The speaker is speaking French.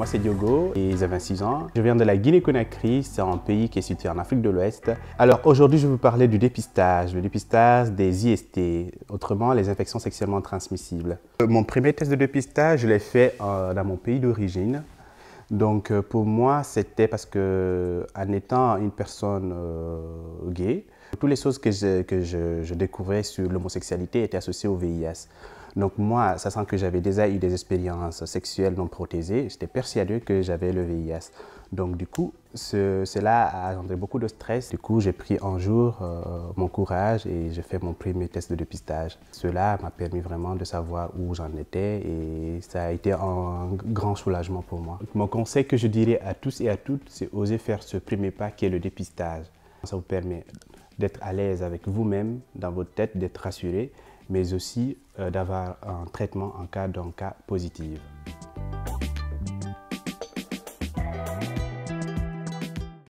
Moi c'est Diogo et j'ai 26 ans. Je viens de la Guinée-Conakry, c'est un pays qui est situé en Afrique de l'Ouest. Alors aujourd'hui je vais vous parler du dépistage, le dépistage des IST, autrement les infections sexuellement transmissibles. Euh, mon premier test de dépistage, je l'ai fait euh, dans mon pays d'origine. Donc euh, pour moi c'était parce que en étant une personne gay, toutes les choses que je, découvrais sur l'homosexualité étaient associées au VIH. Donc moi, sachant que j'avais déjà eu des expériences sexuelles non protégées, j'étais persuadé que j'avais le VIH. Donc du coup, cela a engendré beaucoup de stress. Du coup, j'ai pris un jour euh, mon courage et j'ai fait mon premier test de dépistage. Cela m'a permis vraiment de savoir où j'en étais et ça a été un grand soulagement pour moi. Mon conseil que je dirais à tous et à toutes, c'est oser faire ce premier pas qui est le dépistage. Ça vous permet d'être à l'aise avec vous-même, dans votre tête, d'être rassuré mais aussi euh, d'avoir un traitement en cas d'un cas positif.